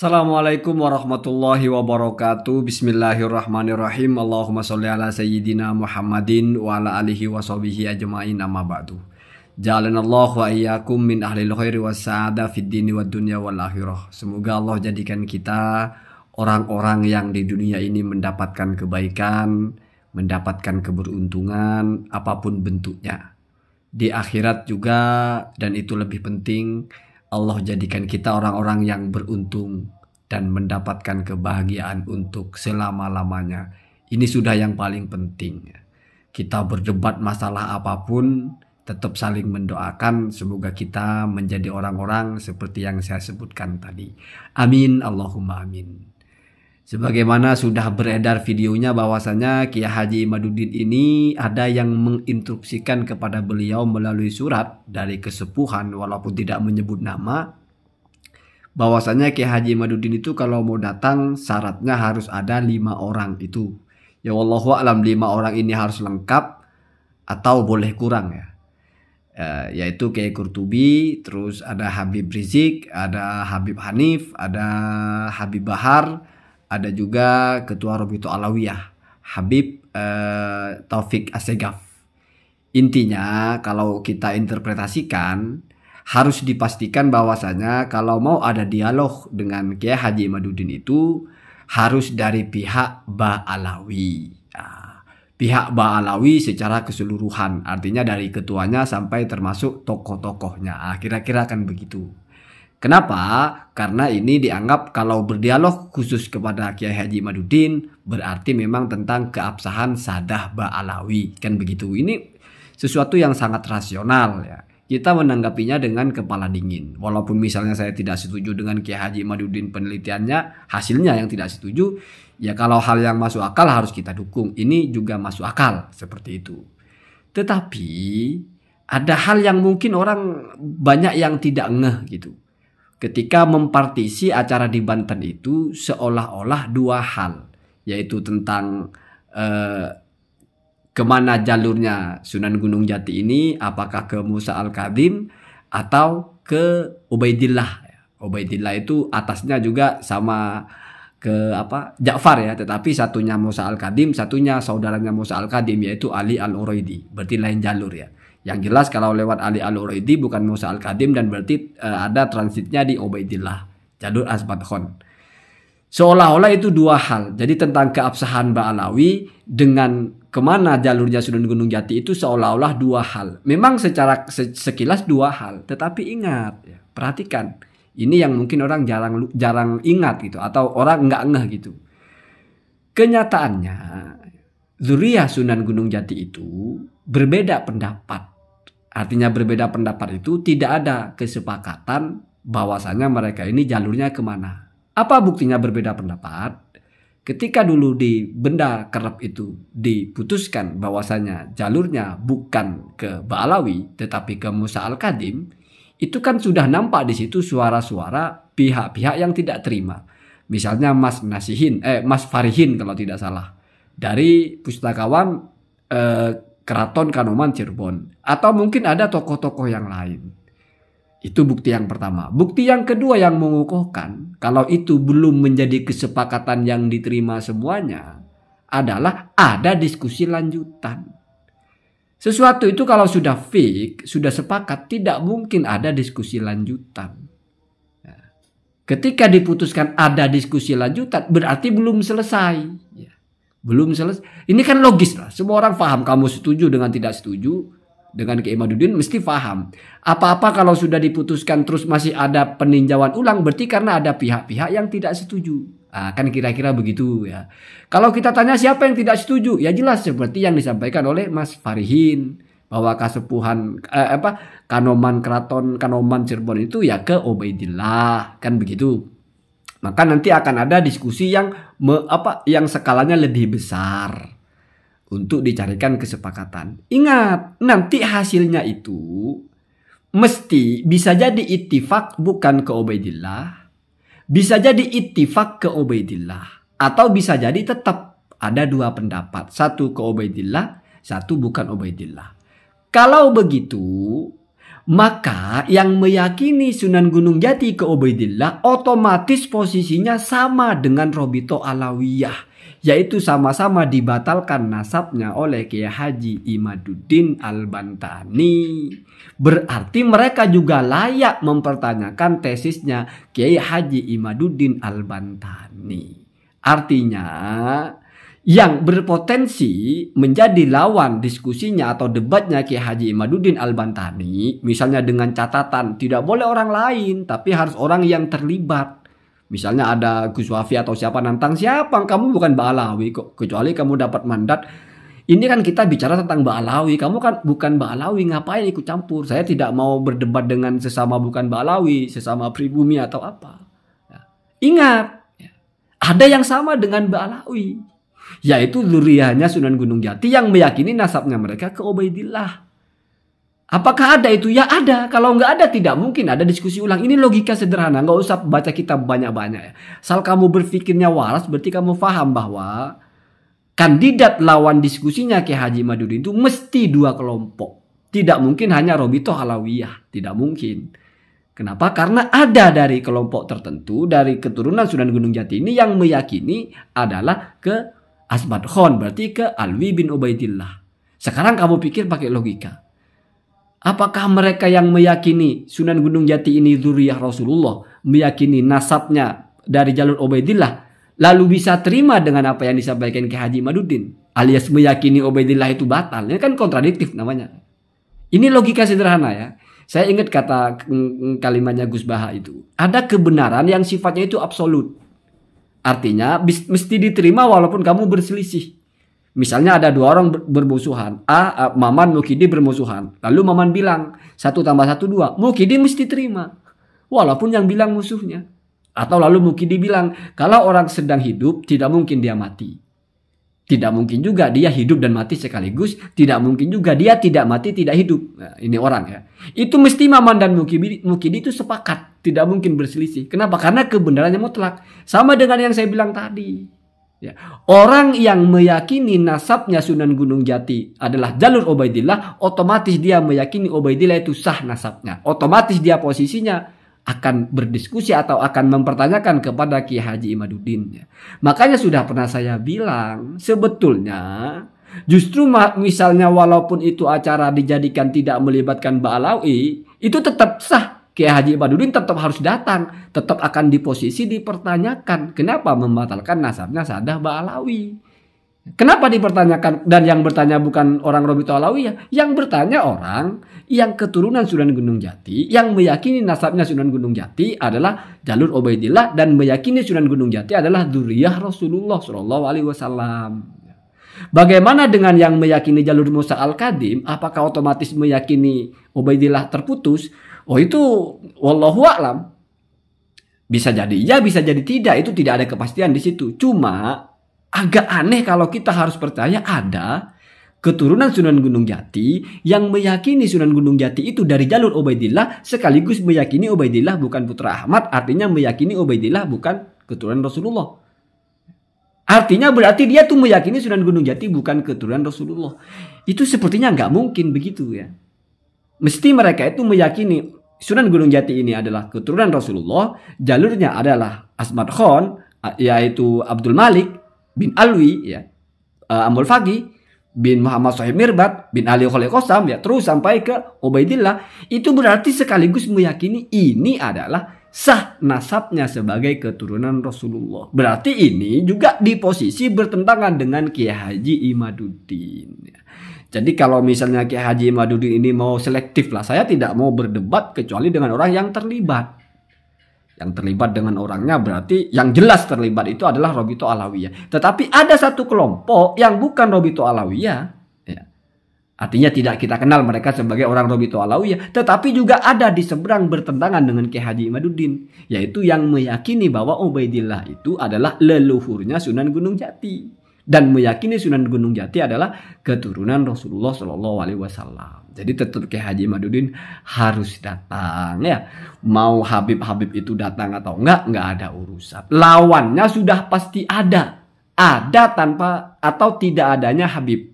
Assalamualaikum warahmatullahi wabarakatuh Bismillahirrahmanirrahim Allahumma sholli ala sayyidina Muhammadin Wa ala alihi wa sahbihi ajma'in amma ba'du Jalan Allah wa iyyakum min ahlil khairi wa sa'ada fid dini wa dunya wal akhirah Semoga Allah jadikan kita orang-orang yang di dunia ini mendapatkan kebaikan Mendapatkan keberuntungan apapun bentuknya Di akhirat juga dan itu lebih penting Allah jadikan kita orang-orang yang beruntung dan mendapatkan kebahagiaan untuk selama-lamanya. Ini sudah yang paling penting. Kita berdebat masalah apapun, tetap saling mendoakan semoga kita menjadi orang-orang seperti yang saya sebutkan tadi. Amin Allahumma amin. Sebagaimana sudah beredar videonya bahwasanya Kiai Haji Imaduddin ini ada yang menginstruksikan kepada beliau melalui surat dari kesepuhan walaupun tidak menyebut nama bahwasanya Kiai Haji Imaduddin itu kalau mau datang syaratnya harus ada lima orang itu. Ya wallahu alam lima orang ini harus lengkap atau boleh kurang ya. E, yaitu Kiai Kurtubi, terus ada Habib Rizik, ada Habib Hanif, ada Habib Bahar, ada juga ketua Robito Alawiyah Habib eh, Taufik Assegaf. Intinya kalau kita interpretasikan harus dipastikan bahwasanya kalau mau ada dialog dengan Kiai Haji Madudin itu harus dari pihak Ba'alawi. Alawi. Ah, pihak Ba'alawi secara keseluruhan artinya dari ketuanya sampai termasuk tokoh-tokohnya. Ah, kira-kira akan begitu. Kenapa? Karena ini dianggap kalau berdialog khusus kepada Kiai Haji Madudin berarti memang tentang keabsahan Sadah Ba'alawi. Kan begitu. Ini sesuatu yang sangat rasional ya. Kita menanggapinya dengan kepala dingin. Walaupun misalnya saya tidak setuju dengan Kiai Haji Madudin penelitiannya, hasilnya yang tidak setuju, ya kalau hal yang masuk akal harus kita dukung. Ini juga masuk akal seperti itu. Tetapi ada hal yang mungkin orang banyak yang tidak ngeh gitu ketika mempartisi acara di Banten itu seolah-olah dua hal, yaitu tentang eh, kemana jalurnya Sunan Gunung Jati ini, apakah ke Musa Al-Kadim atau ke Ubaidillah. Ubaidillah itu atasnya juga sama ke apa Ja'far ya tetapi satunya Musa Al-Kadim satunya saudaranya Musa Al-Kadim yaitu Ali Al-Uraidi berarti lain jalur ya yang jelas kalau lewat Ali al uraidi bukan Musa Al-Kadim dan berarti uh, ada transitnya di Ubaidillah, Jalur Asbat Khan. Seolah-olah itu dua hal. Jadi tentang keabsahan Ba'alawi dengan kemana jalurnya Sunan Gunung Jati itu seolah-olah dua hal. Memang secara sekilas dua hal, tetapi ingat, ya, perhatikan. Ini yang mungkin orang jarang jarang ingat gitu atau orang nggak ngeh gitu. Kenyataannya Zuriyah Sunan Gunung Jati itu berbeda pendapat. Artinya berbeda pendapat itu tidak ada kesepakatan bahwasanya mereka ini jalurnya kemana. Apa buktinya berbeda pendapat? Ketika dulu di benda kerap itu diputuskan bahwasanya jalurnya bukan ke Balawi tetapi ke Musa Al-Kadim, itu kan sudah nampak di situ suara-suara pihak-pihak yang tidak terima. Misalnya Mas Nasihin, eh Mas Farihin kalau tidak salah dari pustakawan eh, Keraton Kanoman Cirebon atau mungkin ada tokoh-tokoh yang lain. Itu bukti yang pertama. Bukti yang kedua yang mengukuhkan kalau itu belum menjadi kesepakatan yang diterima semuanya adalah ada diskusi lanjutan. Sesuatu itu kalau sudah fix, sudah sepakat, tidak mungkin ada diskusi lanjutan. Ya. Ketika diputuskan ada diskusi lanjutan, berarti belum selesai. Ya belum selesai. Ini kan logis lah. Semua orang paham kamu setuju dengan tidak setuju dengan Kiai mesti paham. Apa-apa kalau sudah diputuskan terus masih ada peninjauan ulang berarti karena ada pihak-pihak yang tidak setuju. Nah, kan kira-kira begitu ya. Kalau kita tanya siapa yang tidak setuju, ya jelas seperti yang disampaikan oleh Mas Farihin bahwa kasepuhan eh, apa Kanoman Keraton Kanoman Cirebon itu ya ke Obaidillah kan begitu maka nanti akan ada diskusi yang me, apa yang skalanya lebih besar untuk dicarikan kesepakatan. Ingat, nanti hasilnya itu mesti bisa jadi ittifak bukan ke Ubaidillah, bisa jadi ittifak ke Ubaidillah atau bisa jadi tetap ada dua pendapat, satu ke Ubaidillah, satu bukan Ubaidillah. Kalau begitu, maka yang meyakini Sunan Gunung Jati ke Ubaidillah otomatis posisinya sama dengan Robito Alawiyah. Yaitu sama-sama dibatalkan nasabnya oleh Kiai Haji Imaduddin Al-Bantani. Berarti mereka juga layak mempertanyakan tesisnya Kiai Haji Imaduddin Al-Bantani. Artinya yang berpotensi menjadi lawan diskusinya atau debatnya Kiai Haji Imaduddin Al-Bantani, misalnya dengan catatan tidak boleh orang lain, tapi harus orang yang terlibat. Misalnya ada Gus Wafi atau siapa nantang siapa, kamu bukan Ba'alawi kok, kecuali kamu dapat mandat. Ini kan kita bicara tentang Ba'alawi, kamu kan bukan Ba'alawi, ngapain ikut campur? Saya tidak mau berdebat dengan sesama bukan Ba'alawi, sesama pribumi atau apa. Ya. Ingat, ya. ada yang sama dengan Ba'alawi yaitu luriahnya Sunan Gunung Jati yang meyakini nasabnya mereka ke Ubaidillah. Apakah ada itu? Ya ada. Kalau nggak ada tidak mungkin ada diskusi ulang. Ini logika sederhana. Nggak usah baca kitab banyak-banyak. Ya. Asal kamu berpikirnya waras berarti kamu faham bahwa kandidat lawan diskusinya ke Haji Madudin itu mesti dua kelompok. Tidak mungkin hanya Robito Halawiyah. Tidak mungkin. Kenapa? Karena ada dari kelompok tertentu dari keturunan Sunan Gunung Jati ini yang meyakini adalah ke Asmat Khan berarti ke Alwi bin Ubaidillah. Sekarang kamu pikir pakai logika. Apakah mereka yang meyakini Sunan Gunung Jati ini zuriyah Rasulullah, meyakini nasabnya dari jalur Ubaidillah, lalu bisa terima dengan apa yang disampaikan ke Haji Maduddin? Alias meyakini Ubaidillah itu batal. Ini kan kontradiktif namanya. Ini logika sederhana ya. Saya ingat kata mm, mm, kalimatnya Gus Baha itu. Ada kebenaran yang sifatnya itu absolut. Artinya mesti diterima walaupun kamu berselisih. Misalnya ada dua orang bermusuhan. A, Maman Mukidi bermusuhan. Lalu Maman bilang, satu tambah satu dua. Mukidi mesti terima. Walaupun yang bilang musuhnya. Atau lalu Mukidi bilang, kalau orang sedang hidup tidak mungkin dia mati. Tidak mungkin juga dia hidup dan mati sekaligus. Tidak mungkin juga dia tidak mati, tidak hidup. Nah, ini orang ya. Itu mesti Maman dan Mukidi, Mukidi itu sepakat. Tidak mungkin berselisih. Kenapa? Karena kebenarannya mutlak. Sama dengan yang saya bilang tadi. Ya. Orang yang meyakini nasabnya Sunan Gunung Jati adalah jalur Ubaidillah, otomatis dia meyakini Ubaidillah itu sah nasabnya. Otomatis dia posisinya akan berdiskusi atau akan mempertanyakan kepada Ki Haji Imaduddin. Makanya sudah pernah saya bilang, sebetulnya justru misalnya walaupun itu acara dijadikan tidak melibatkan Ba'alawi, itu tetap sah. Ki Haji Imaduddin tetap harus datang, tetap akan di posisi dipertanyakan kenapa membatalkan nasabnya Sadah Ba'alawi. Kenapa dipertanyakan dan yang bertanya bukan orang Robito Alawi ya? Yang bertanya orang yang keturunan Sunan Gunung Jati, yang meyakini nasabnya Sunan Gunung Jati adalah jalur Ubaidillah dan meyakini Sunan Gunung Jati adalah duriyah Rasulullah Shallallahu Alaihi Wasallam. Bagaimana dengan yang meyakini jalur Musa al-Kadim? Apakah otomatis meyakini Ubaidillah terputus? Oh itu wallahu a'lam. Bisa jadi ya, bisa jadi tidak. Itu tidak ada kepastian di situ. Cuma agak aneh kalau kita harus percaya ada keturunan Sunan Gunung Jati yang meyakini Sunan Gunung Jati itu dari jalur Ubaidillah sekaligus meyakini Ubaidillah bukan putra Ahmad artinya meyakini Ubaidillah bukan keturunan Rasulullah. Artinya berarti dia tuh meyakini Sunan Gunung Jati bukan keturunan Rasulullah. Itu sepertinya nggak mungkin begitu ya. Mesti mereka itu meyakini Sunan Gunung Jati ini adalah keturunan Rasulullah, jalurnya adalah Asmat Khan yaitu Abdul Malik bin Alwi ya, eh, Amul Fagi bin Muhammad Sohib Mirbat bin Ali Khalil Qasam ya terus sampai ke Ubaidillah itu berarti sekaligus meyakini ini adalah sah nasabnya sebagai keturunan Rasulullah. Berarti ini juga di posisi bertentangan dengan Kiai Haji Imaduddin. Ya. Jadi kalau misalnya Kiai Haji Imaduddin ini mau selektif lah, saya tidak mau berdebat kecuali dengan orang yang terlibat yang terlibat dengan orangnya berarti yang jelas terlibat itu adalah Robito Alawiyah. Tetapi ada satu kelompok yang bukan Robito Alawiyah. Ya. Artinya tidak kita kenal mereka sebagai orang Robito Alawiyah. Tetapi juga ada di seberang bertentangan dengan Ki Haji Imaduddin. Yaitu yang meyakini bahwa Ubaidillah itu adalah leluhurnya Sunan Gunung Jati dan meyakini Sunan Gunung Jati adalah keturunan Rasulullah Shallallahu Alaihi Wasallam. Jadi tetap ke Haji Madudin harus datang ya. Mau Habib-Habib itu datang atau enggak, enggak ada urusan. Lawannya sudah pasti ada. Ada tanpa atau tidak adanya Habib.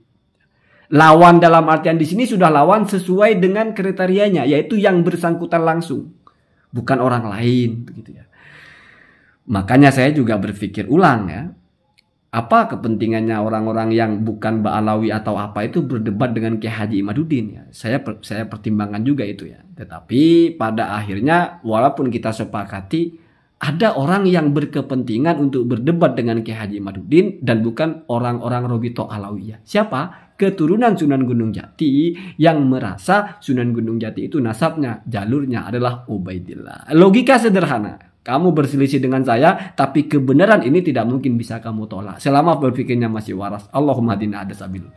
Lawan dalam artian di sini sudah lawan sesuai dengan kriterianya, yaitu yang bersangkutan langsung, bukan orang lain, begitu ya. Makanya saya juga berpikir ulang ya, apa kepentingannya orang-orang yang bukan Ba'alawi atau apa itu berdebat dengan Kiai Haji Imaduddin ya. Saya saya pertimbangkan juga itu ya. Tetapi pada akhirnya walaupun kita sepakati ada orang yang berkepentingan untuk berdebat dengan Kiai Haji Imaduddin dan bukan orang-orang Robito ya Siapa? Keturunan Sunan Gunung Jati yang merasa Sunan Gunung Jati itu nasabnya, jalurnya adalah Ubaidillah. Logika sederhana kamu berselisih dengan saya, tapi kebenaran ini tidak mungkin bisa kamu tolak. Selama berpikirnya masih waras. Allahumma dina ada